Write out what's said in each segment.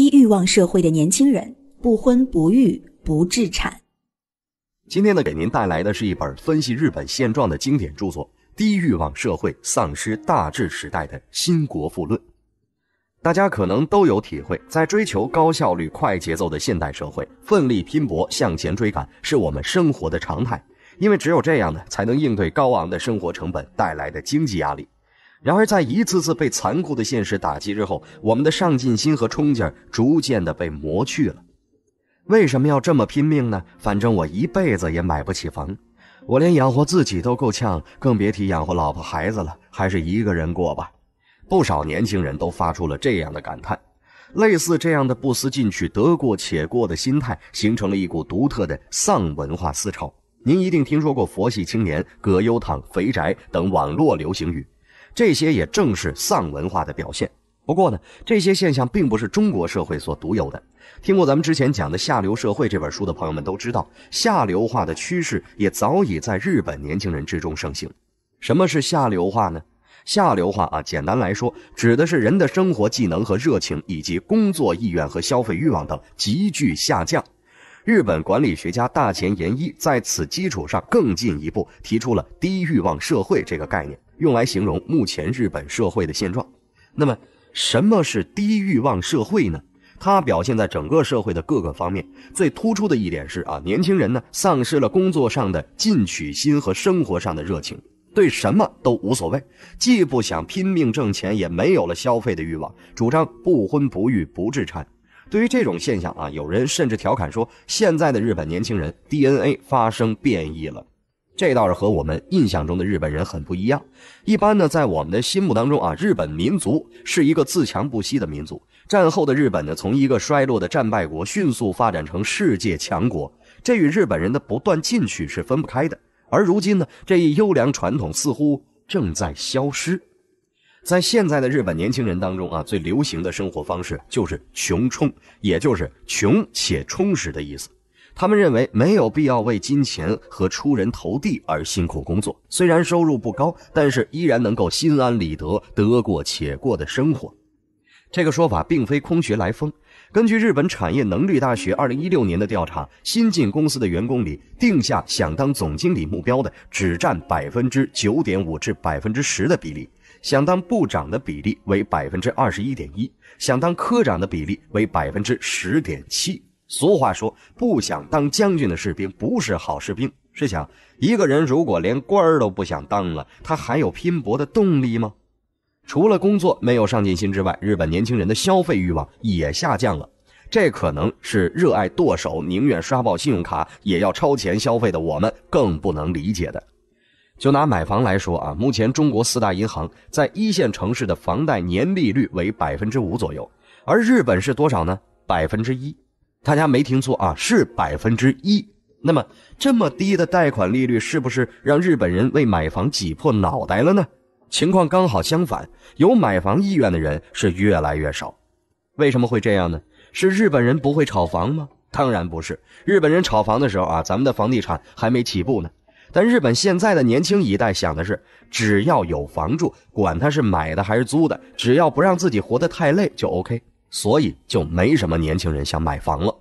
低欲望社会的年轻人不婚不育不致产。今天呢，给您带来的是一本分析日本现状的经典著作《低欲望社会：丧失大智时代的新国富论》。大家可能都有体会，在追求高效率、快节奏的现代社会，奋力拼搏、向前追赶是我们生活的常态。因为只有这样呢，才能应对高昂的生活成本带来的经济压力。然而，在一次次被残酷的现实打击之后，我们的上进心和冲劲儿逐渐地被磨去了。为什么要这么拼命呢？反正我一辈子也买不起房，我连养活自己都够呛，更别提养活老婆孩子了，还是一个人过吧。不少年轻人都发出了这样的感叹。类似这样的不思进取、得过且过的心态，形成了一股独特的丧文化思潮。您一定听说过“佛系青年”“葛优躺”“肥宅”等网络流行语。这些也正是丧文化的表现。不过呢，这些现象并不是中国社会所独有的。听过咱们之前讲的《下流社会》这本书的朋友们都知道，下流化的趋势也早已在日本年轻人之中盛行。什么是下流化呢？下流化啊，简单来说，指的是人的生活技能和热情，以及工作意愿和消费欲望等急剧下降。日本管理学家大前研一在此基础上更进一步，提出了“低欲望社会”这个概念。用来形容目前日本社会的现状。那么，什么是低欲望社会呢？它表现在整个社会的各个方面。最突出的一点是啊，年轻人呢，丧失了工作上的进取心和生活上的热情，对什么都无所谓，既不想拼命挣钱，也没有了消费的欲望，主张不婚不育不置产。对于这种现象啊，有人甚至调侃说，现在的日本年轻人 DNA 发生变异了。这倒是和我们印象中的日本人很不一样。一般呢，在我们的心目当中啊，日本民族是一个自强不息的民族。战后的日本呢，从一个衰落的战败国迅速发展成世界强国，这与日本人的不断进取是分不开的。而如今呢，这一优良传统似乎正在消失。在现在的日本年轻人当中啊，最流行的生活方式就是“穷充”，也就是“穷且充实”的意思。他们认为没有必要为金钱和出人头地而辛苦工作，虽然收入不高，但是依然能够心安理得、得过且过的生活。这个说法并非空穴来风。根据日本产业能力大学2016年的调查，新进公司的员工里，定下想当总经理目标的只占百分之九点五至百分之十的比例，想当部长的比例为百分之二十一点一，想当科长的比例为百分之十点七。俗话说：“不想当将军的士兵不是好士兵。”试想，一个人如果连官儿都不想当了，他还有拼搏的动力吗？除了工作没有上进心之外，日本年轻人的消费欲望也下降了。这可能是热爱剁手、宁愿刷爆信用卡也要超前消费的我们更不能理解的。就拿买房来说啊，目前中国四大银行在一线城市的房贷年利率为百分之五左右，而日本是多少呢？百分之一。大家没听错啊，是百分之一。那么，这么低的贷款利率，是不是让日本人为买房挤破脑袋了呢？情况刚好相反，有买房意愿的人是越来越少。为什么会这样呢？是日本人不会炒房吗？当然不是。日本人炒房的时候啊，咱们的房地产还没起步呢。但日本现在的年轻一代想的是，只要有房住，管他是买的还是租的，只要不让自己活得太累，就 OK。所以就没什么年轻人想买房了。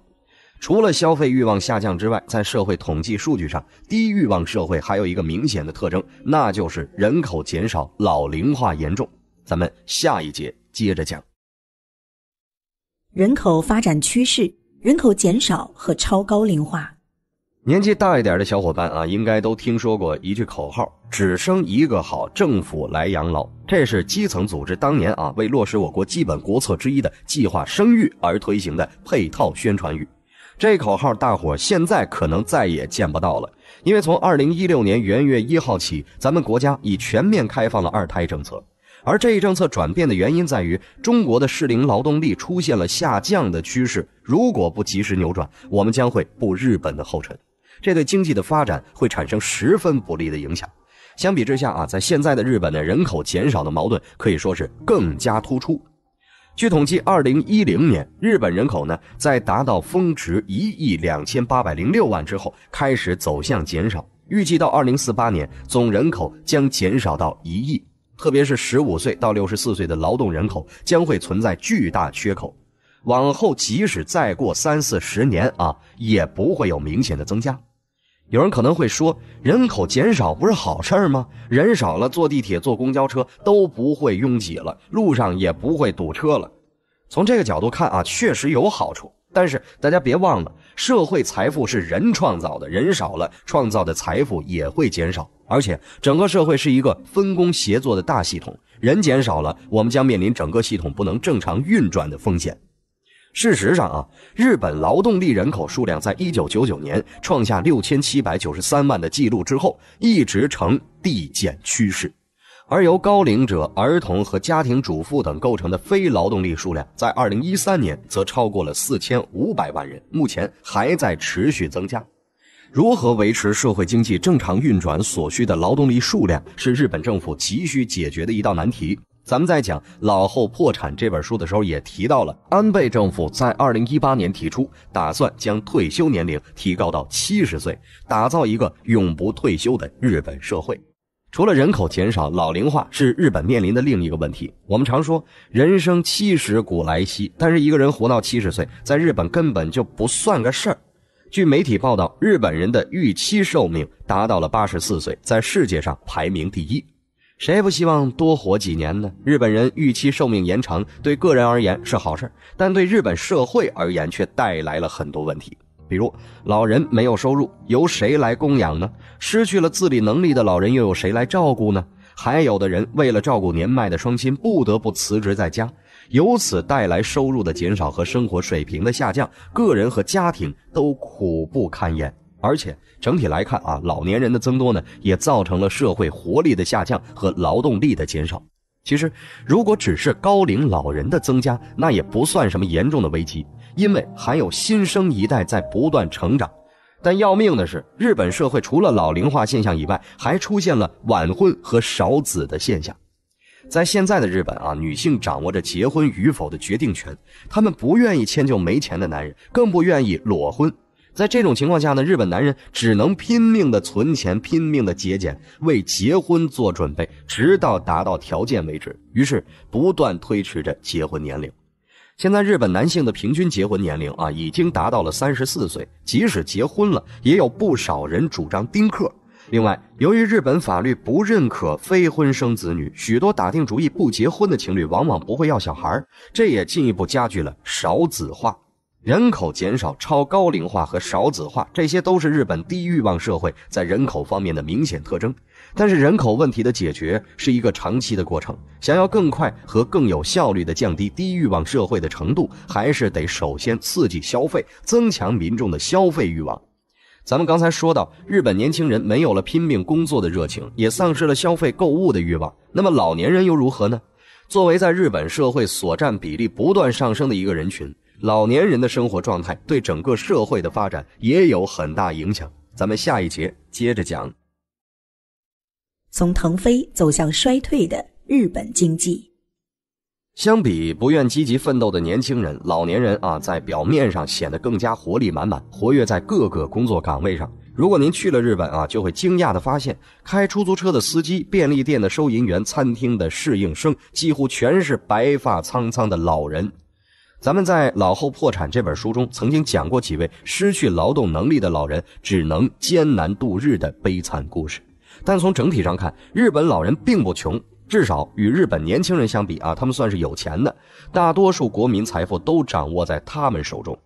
除了消费欲望下降之外，在社会统计数据上，低欲望社会还有一个明显的特征，那就是人口减少、老龄化严重。咱们下一节接着讲。人口发展趋势：人口减少和超高龄化。年纪大一点的小伙伴啊，应该都听说过一句口号：“只生一个好，政府来养老。”这是基层组织当年啊为落实我国基本国策之一的计划生育而推行的配套宣传语。这口号大伙现在可能再也见不到了，因为从二零一六年元月一号起，咱们国家已全面开放了二胎政策。而这一政策转变的原因在于中国的适龄劳动力出现了下降的趋势，如果不及时扭转，我们将会步日本的后尘。这对经济的发展会产生十分不利的影响。相比之下啊，在现在的日本呢，人口减少的矛盾可以说是更加突出。据统计，二零一零年日本人口呢在达到峰值一亿两千八百零六万之后，开始走向减少。预计到二零四八年，总人口将减少到一亿，特别是十五岁到六十四岁的劳动人口将会存在巨大缺口。往后即使再过三四十年啊，也不会有明显的增加。有人可能会说，人口减少不是好事儿吗？人少了，坐地铁、坐公交车都不会拥挤了，路上也不会堵车了。从这个角度看啊，确实有好处。但是大家别忘了，社会财富是人创造的，人少了，创造的财富也会减少。而且，整个社会是一个分工协作的大系统，人减少了，我们将面临整个系统不能正常运转的风险。事实上啊，日本劳动力人口数量在一九九九年创下六千七百九十三万的记录之后，一直呈递减趋势，而由高龄者、儿童和家庭主妇等构成的非劳动力数量，在二零一三年则超过了四千五百万人，目前还在持续增加。如何维持社会经济正常运转所需的劳动力数量，是日本政府急需解决的一道难题。咱们在讲老后破产这本书的时候，也提到了安倍政府在二零一八年提出，打算将退休年龄提高到七十岁，打造一个永不退休的日本社会。除了人口减少、老龄化是日本面临的另一个问题，我们常说人生七十古来稀，但是一个人活到七十岁，在日本根本就不算个事儿。据媒体报道，日本人的预期寿命达到了八十四岁，在世界上排名第一。谁不希望多活几年呢？日本人预期寿命延长，对个人而言是好事，但对日本社会而言却带来了很多问题。比如，老人没有收入，由谁来供养呢？失去了自理能力的老人，又有谁来照顾呢？还有的人为了照顾年迈的双亲，不得不辞职在家，由此带来收入的减少和生活水平的下降，个人和家庭都苦不堪言。而且整体来看啊，老年人的增多呢，也造成了社会活力的下降和劳动力的减少。其实，如果只是高龄老人的增加，那也不算什么严重的危机，因为还有新生一代在不断成长。但要命的是，日本社会除了老龄化现象以外，还出现了晚婚和少子的现象。在现在的日本啊，女性掌握着结婚与否的决定权，她们不愿意迁就没钱的男人，更不愿意裸婚。在这种情况下呢，日本男人只能拼命的存钱，拼命的节俭，为结婚做准备，直到达到条件为止。于是不断推迟着结婚年龄。现在日本男性的平均结婚年龄啊，已经达到了三十四岁。即使结婚了，也有不少人主张丁克。另外，由于日本法律不认可非婚生子女，许多打定主意不结婚的情侣往往不会要小孩这也进一步加剧了少子化。人口减少、超高龄化和少子化，这些都是日本低欲望社会在人口方面的明显特征。但是，人口问题的解决是一个长期的过程。想要更快和更有效率的降低低欲望社会的程度，还是得首先刺激消费，增强民众的消费欲望。咱们刚才说到，日本年轻人没有了拼命工作的热情，也丧失了消费购物的欲望。那么，老年人又如何呢？作为在日本社会所占比例不断上升的一个人群。老年人的生活状态对整个社会的发展也有很大影响。咱们下一节接着讲。从腾飞走向衰退的日本经济，相比不愿积极奋斗的年轻人，老年人啊，在表面上显得更加活力满满，活跃在各个工作岗位上。如果您去了日本啊，就会惊讶的发现，开出租车的司机、便利店的收银员、餐厅的侍应生，几乎全是白发苍苍的老人。咱们在《老后破产》这本书中曾经讲过几位失去劳动能力的老人只能艰难度日的悲惨故事，但从整体上看，日本老人并不穷，至少与日本年轻人相比啊，他们算是有钱的。大多数国民财富都掌握在他们手中。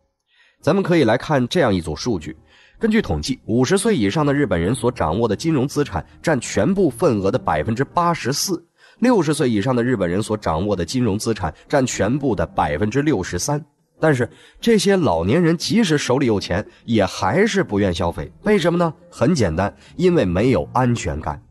咱们可以来看这样一组数据：根据统计，五十岁以上的日本人所掌握的金融资产占全部份额的百分之八十四。六十岁以上的日本人所掌握的金融资产占全部的百分之六十三，但是这些老年人即使手里有钱，也还是不愿消费。为什么呢？很简单，因为没有安全感。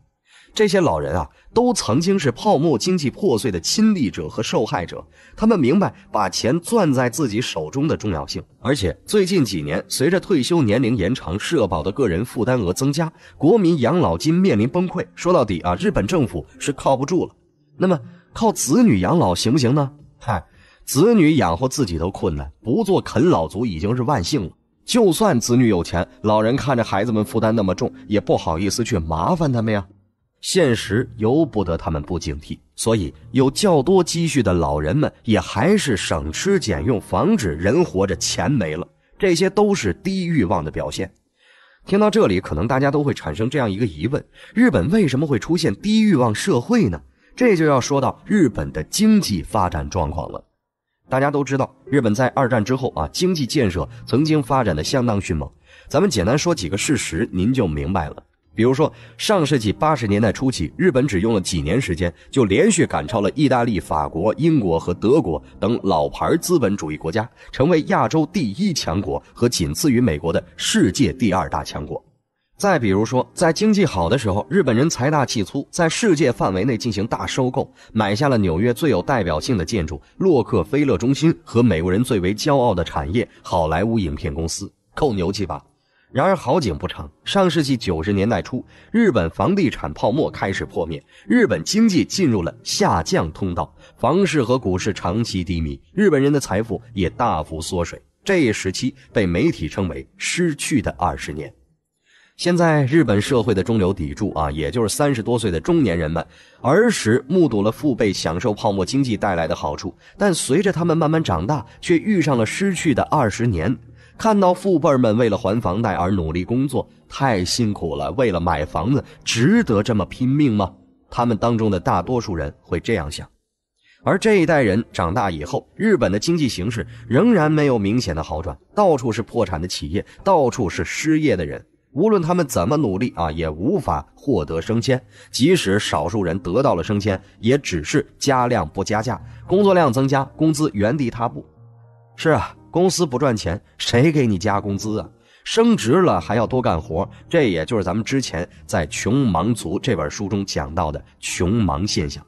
这些老人啊，都曾经是泡沫经济破碎的亲历者和受害者，他们明白把钱攥在自己手中的重要性。而且最近几年，随着退休年龄延长，社保的个人负担额增加，国民养老金面临崩溃。说到底啊，日本政府是靠不住了。那么靠子女养老行不行呢？嗨，子女养活自己都困难，不做啃老族已经是万幸了。就算子女有钱，老人看着孩子们负担那么重，也不好意思去麻烦他们呀。现实由不得他们不警惕，所以有较多积蓄的老人们也还是省吃俭用，防止人活着钱没了。这些都是低欲望的表现。听到这里，可能大家都会产生这样一个疑问：日本为什么会出现低欲望社会呢？这就要说到日本的经济发展状况了。大家都知道，日本在二战之后啊，经济建设曾经发展的相当迅猛。咱们简单说几个事实，您就明白了。比如说，上世纪八十年代初期，日本只用了几年时间，就连续赶超了意大利、法国、英国和德国等老牌资本主义国家，成为亚洲第一强国和仅次于美国的世界第二大强国。再比如说，在经济好的时候，日本人财大气粗，在世界范围内进行大收购，买下了纽约最有代表性的建筑洛克菲勒中心和美国人最为骄傲的产业好莱坞影片公司，够牛气吧？然而好景不长，上世纪九十年代初，日本房地产泡沫开始破灭，日本经济进入了下降通道，房市和股市长期低迷，日本人的财富也大幅缩水。这一时期被媒体称为“失去的二十年”。现在日本社会的中流砥柱啊，也就是三十多岁的中年人们，儿时目睹了父辈享受泡沫经济带来的好处，但随着他们慢慢长大，却遇上了失去的二十年。看到父辈们为了还房贷而努力工作，太辛苦了。为了买房子，值得这么拼命吗？他们当中的大多数人会这样想。而这一代人长大以后，日本的经济形势仍然没有明显的好转，到处是破产的企业，到处是失业的人。无论他们怎么努力啊，也无法获得升迁。即使少数人得到了升迁，也只是加量不加价，工作量增加，工资原地踏步。是啊，公司不赚钱，谁给你加工资啊？升职了还要多干活，这也就是咱们之前在《穷忙族》这本书中讲到的“穷忙”现象。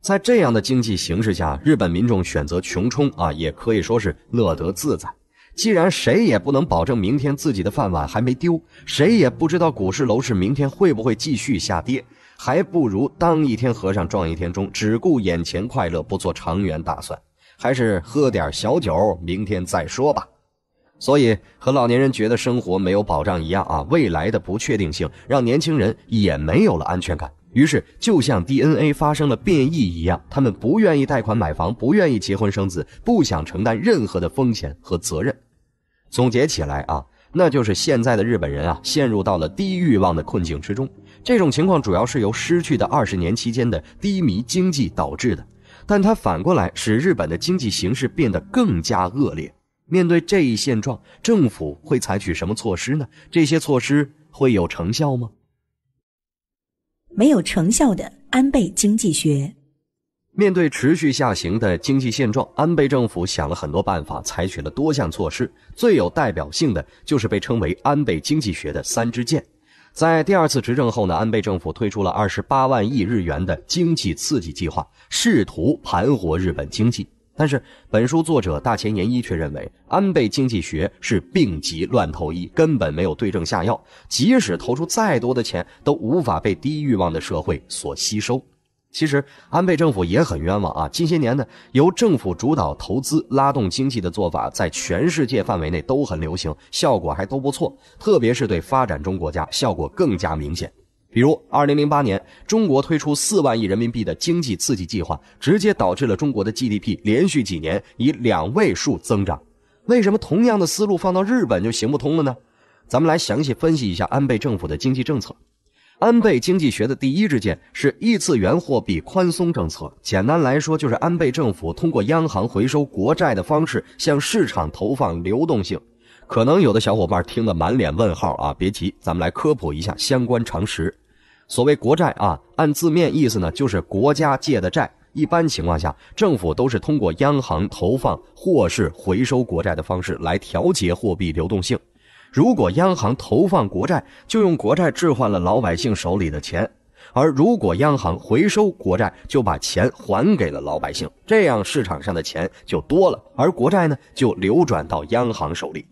在这样的经济形势下，日本民众选择穷充啊，也可以说是乐得自在。既然谁也不能保证明天自己的饭碗还没丢，谁也不知道股市楼市明天会不会继续下跌，还不如当一天和尚撞一天钟，只顾眼前快乐，不做长远打算，还是喝点小酒，明天再说吧。所以和老年人觉得生活没有保障一样啊，未来的不确定性让年轻人也没有了安全感。于是就像 DNA 发生了变异一样，他们不愿意贷款买房，不愿意结婚生子，不想承担任何的风险和责任。总结起来啊，那就是现在的日本人啊，陷入到了低欲望的困境之中。这种情况主要是由失去的二十年期间的低迷经济导致的，但它反过来使日本的经济形势变得更加恶劣。面对这一现状，政府会采取什么措施呢？这些措施会有成效吗？没有成效的安倍经济学。面对持续下行的经济现状，安倍政府想了很多办法，采取了多项措施。最有代表性的就是被称为“安倍经济学”的三支箭。在第二次执政后呢，安倍政府推出了二十八万亿日元的经济刺激计划，试图盘活日本经济。但是，本书作者大前研一却认为，安倍经济学是病急乱投医，根本没有对症下药。即使投出再多的钱，都无法被低欲望的社会所吸收。其实安倍政府也很冤枉啊！近些年呢，由政府主导投资拉动经济的做法在全世界范围内都很流行，效果还都不错，特别是对发展中国家效果更加明显。比如，二零零八年，中国推出四万亿人民币的经济刺激计划，直接导致了中国的 GDP 连续几年以两位数增长。为什么同样的思路放到日本就行不通了呢？咱们来详细分析一下安倍政府的经济政策。安倍经济学的第一支箭是异次元货币宽松政策，简单来说就是安倍政府通过央行回收国债的方式向市场投放流动性。可能有的小伙伴听得满脸问号啊，别急，咱们来科普一下相关常识。所谓国债啊，按字面意思呢，就是国家借的债。一般情况下，政府都是通过央行投放或是回收国债的方式来调节货币流动性。如果央行投放国债，就用国债置换了老百姓手里的钱；而如果央行回收国债，就把钱还给了老百姓。这样市场上的钱就多了，而国债呢就流转到央行手里。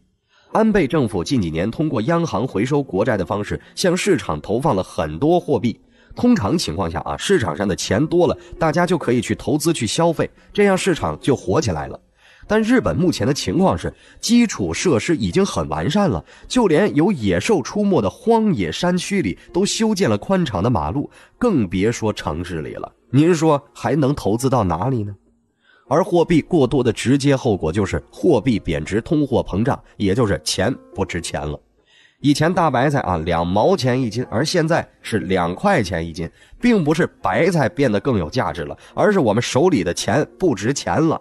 安倍政府近几年通过央行回收国债的方式，向市场投放了很多货币。通常情况下啊，市场上的钱多了，大家就可以去投资、去消费，这样市场就活起来了。但日本目前的情况是，基础设施已经很完善了，就连有野兽出没的荒野山区里都修建了宽敞的马路，更别说城市里了。您说还能投资到哪里呢？而货币过多的直接后果就是货币贬值、通货膨胀，也就是钱不值钱了。以前大白菜啊两毛钱一斤，而现在是两块钱一斤，并不是白菜变得更有价值了，而是我们手里的钱不值钱了。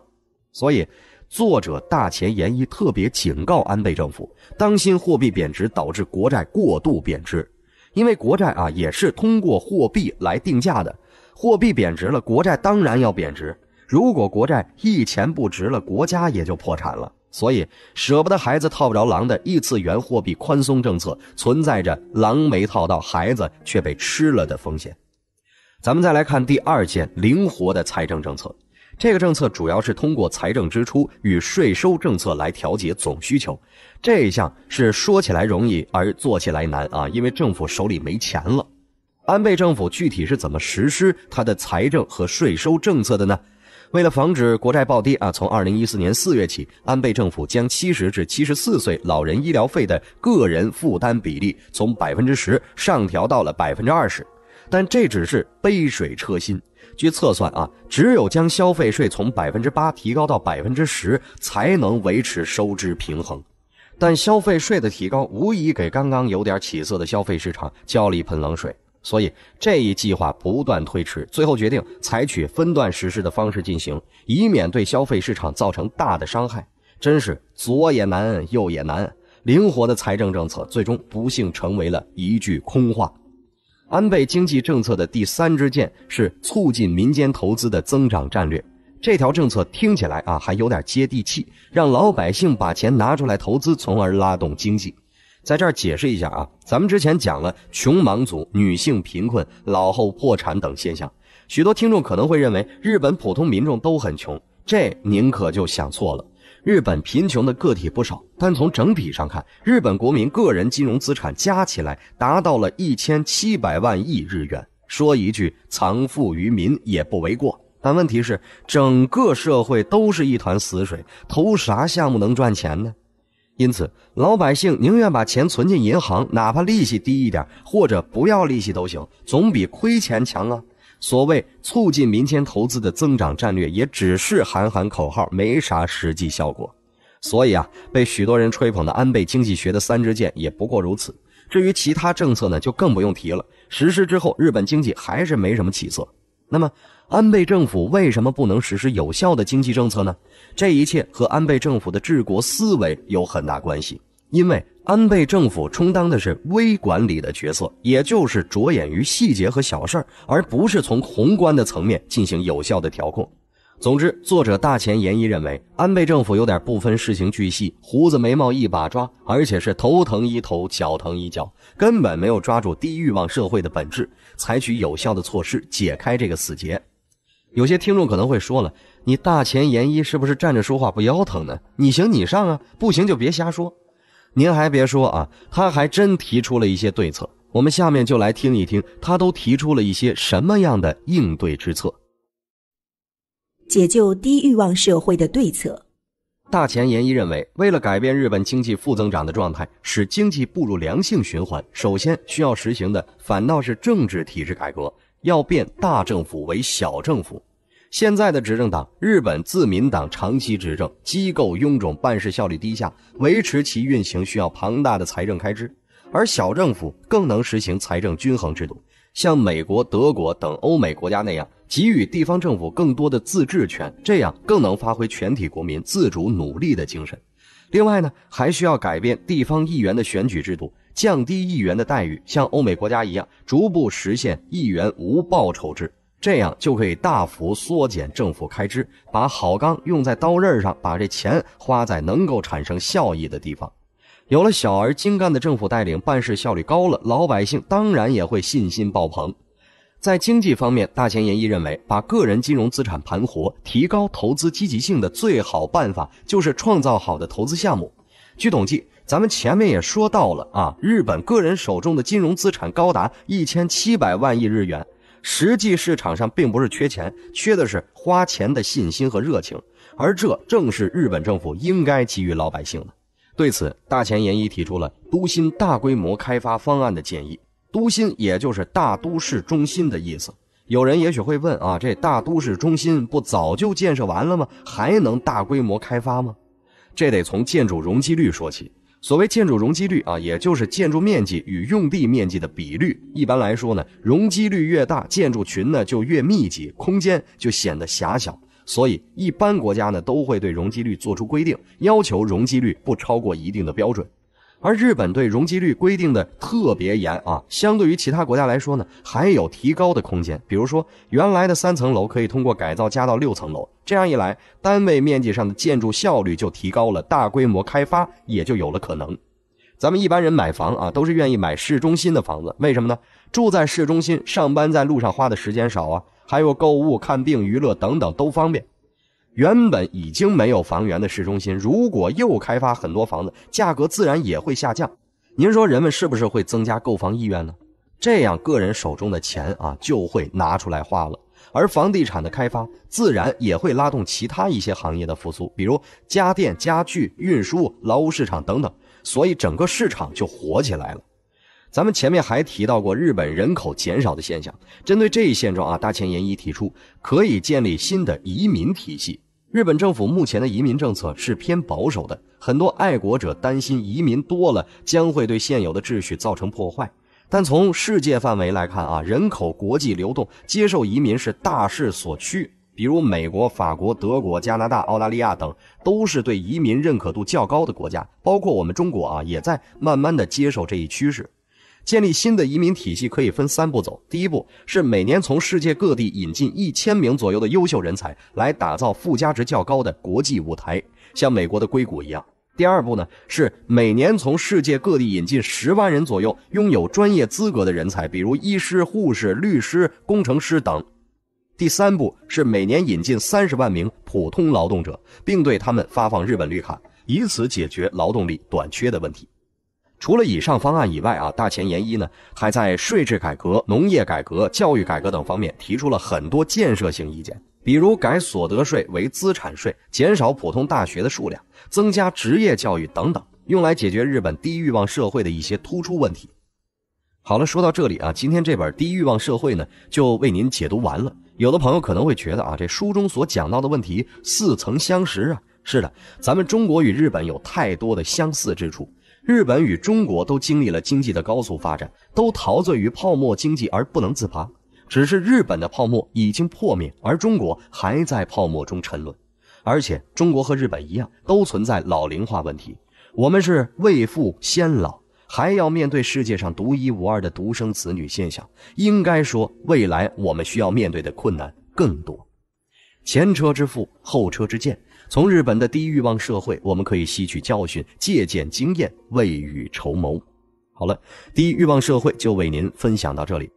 所以。作者大前研一特别警告安倍政府：当心货币贬值导致国债过度贬值，因为国债啊也是通过货币来定价的，货币贬值了，国债当然要贬值。如果国债一钱不值了，国家也就破产了。所以，舍不得孩子套不着狼的异次元货币宽松政策，存在着狼没套到孩子却被吃了的风险。咱们再来看第二件灵活的财政政策。这个政策主要是通过财政支出与税收政策来调节总需求，这一项是说起来容易而做起来难啊，因为政府手里没钱了。安倍政府具体是怎么实施他的财政和税收政策的呢？为了防止国债暴跌啊，从二零一四年四月起，安倍政府将七十至七十四岁老人医疗费的个人负担比例从百分之十上调到了百分之二十，但这只是杯水车薪。据测算啊，只有将消费税从百分之八提高到百分之十，才能维持收支平衡。但消费税的提高无疑给刚刚有点起色的消费市场浇了一盆冷水，所以这一计划不断推迟，最后决定采取分段实施的方式进行，以免对消费市场造成大的伤害。真是左也难，右也难，灵活的财政政策最终不幸成为了一句空话。安倍经济政策的第三支箭是促进民间投资的增长战略。这条政策听起来啊还有点接地气，让老百姓把钱拿出来投资，从而拉动经济。在这儿解释一下啊，咱们之前讲了穷忙族、女性贫困、老后破产等现象，许多听众可能会认为日本普通民众都很穷，这您可就想错了。日本贫穷的个体不少，但从整体上看，日本国民个人金融资产加起来达到了一千七百万亿日元，说一句“藏富于民”也不为过。但问题是，整个社会都是一团死水，投啥项目能赚钱呢？因此，老百姓宁愿把钱存进银行，哪怕利息低一点，或者不要利息都行，总比亏钱强啊。所谓促进民间投资的增长战略，也只是喊喊口号，没啥实际效果。所以啊，被许多人吹捧的安倍经济学的三支箭也不过如此。至于其他政策呢，就更不用提了。实施之后，日本经济还是没什么起色。那么，安倍政府为什么不能实施有效的经济政策呢？这一切和安倍政府的治国思维有很大关系。因为安倍政府充当的是微管理的角色，也就是着眼于细节和小事儿，而不是从宏观的层面进行有效的调控。总之，作者大前研一认为，安倍政府有点不分事情巨细，胡子眉毛一把抓，而且是头疼一头，脚疼一脚，根本没有抓住低欲望社会的本质，采取有效的措施解开这个死结。有些听众可能会说了：“你大前研一是不是站着说话不腰疼呢？你行你上啊，不行就别瞎说。”您还别说啊，他还真提出了一些对策。我们下面就来听一听，他都提出了一些什么样的应对之策？解救低欲望社会的对策。大前研一认为，为了改变日本经济负增长的状态，使经济步入良性循环，首先需要实行的反倒是政治体制改革，要变大政府为小政府。现在的执政党日本自民党长期执政，机构臃肿，办事效率低下，维持其运行需要庞大的财政开支。而小政府更能实行财政均衡制度，像美国、德国等欧美国家那样，给予地方政府更多的自治权，这样更能发挥全体国民自主努力的精神。另外呢，还需要改变地方议员的选举制度，降低议员的待遇，像欧美国家一样，逐步实现议员无报酬制。这样就可以大幅缩减政府开支，把好钢用在刀刃上，把这钱花在能够产生效益的地方。有了小而精干的政府带领，办事效率高了，老百姓当然也会信心爆棚。在经济方面，大前研一认为，把个人金融资产盘活、提高投资积极性的最好办法就是创造好的投资项目。据统计，咱们前面也说到了啊，日本个人手中的金融资产高达一千七百万亿日元。实际市场上并不是缺钱，缺的是花钱的信心和热情，而这正是日本政府应该给予老百姓的。对此，大前研一提出了都心大规模开发方案的建议。都心也就是大都市中心的意思。有人也许会问啊，这大都市中心不早就建设完了吗？还能大规模开发吗？这得从建筑容积率说起。所谓建筑容积率啊，也就是建筑面积与用地面积的比率。一般来说呢，容积率越大，建筑群呢就越密集，空间就显得狭小。所以，一般国家呢都会对容积率作出规定，要求容积率不超过一定的标准。而日本对容积率规定的特别严啊，相对于其他国家来说呢，还有提高的空间。比如说，原来的三层楼可以通过改造加到六层楼，这样一来，单位面积上的建筑效率就提高了，大规模开发也就有了可能。咱们一般人买房啊，都是愿意买市中心的房子，为什么呢？住在市中心，上班在路上花的时间少啊，还有购物、看病、娱乐等等都方便。原本已经没有房源的市中心，如果又开发很多房子，价格自然也会下降。您说人们是不是会增加购房意愿呢？这样个人手中的钱啊就会拿出来花了，而房地产的开发自然也会拉动其他一些行业的复苏，比如家电、家具、运输、劳务市场等等。所以整个市场就火起来了。咱们前面还提到过日本人口减少的现象，针对这一现状啊，大前研一提出可以建立新的移民体系。日本政府目前的移民政策是偏保守的，很多爱国者担心移民多了将会对现有的秩序造成破坏。但从世界范围来看啊，人口国际流动、接受移民是大势所趋。比如美国、法国、德国、加拿大、澳大利亚等都是对移民认可度较高的国家，包括我们中国啊，也在慢慢的接受这一趋势。建立新的移民体系可以分三步走。第一步是每年从世界各地引进一千名左右的优秀人才，来打造附加值较高的国际舞台，像美国的硅谷一样。第二步呢是每年从世界各地引进十万人左右拥有专业资格的人才，比如医师、护士、律师、工程师等。第三步是每年引进三十万名普通劳动者，并对他们发放日本绿卡，以此解决劳动力短缺的问题。除了以上方案以外啊，大前研一呢还在税制改革、农业改革、教育改革等方面提出了很多建设性意见，比如改所得税为资产税、减少普通大学的数量、增加职业教育等等，用来解决日本低欲望社会的一些突出问题。好了，说到这里啊，今天这本《低欲望社会》呢就为您解读完了。有的朋友可能会觉得啊，这书中所讲到的问题似曾相识啊。是的，咱们中国与日本有太多的相似之处。日本与中国都经历了经济的高速发展，都陶醉于泡沫经济而不能自拔。只是日本的泡沫已经破灭，而中国还在泡沫中沉沦。而且，中国和日本一样，都存在老龄化问题。我们是未富先老，还要面对世界上独一无二的独生子女现象。应该说，未来我们需要面对的困难更多。前车之覆，后车之鉴。从日本的低欲望社会，我们可以吸取教训、借鉴经验、未雨绸缪。好了，低欲望社会就为您分享到这里。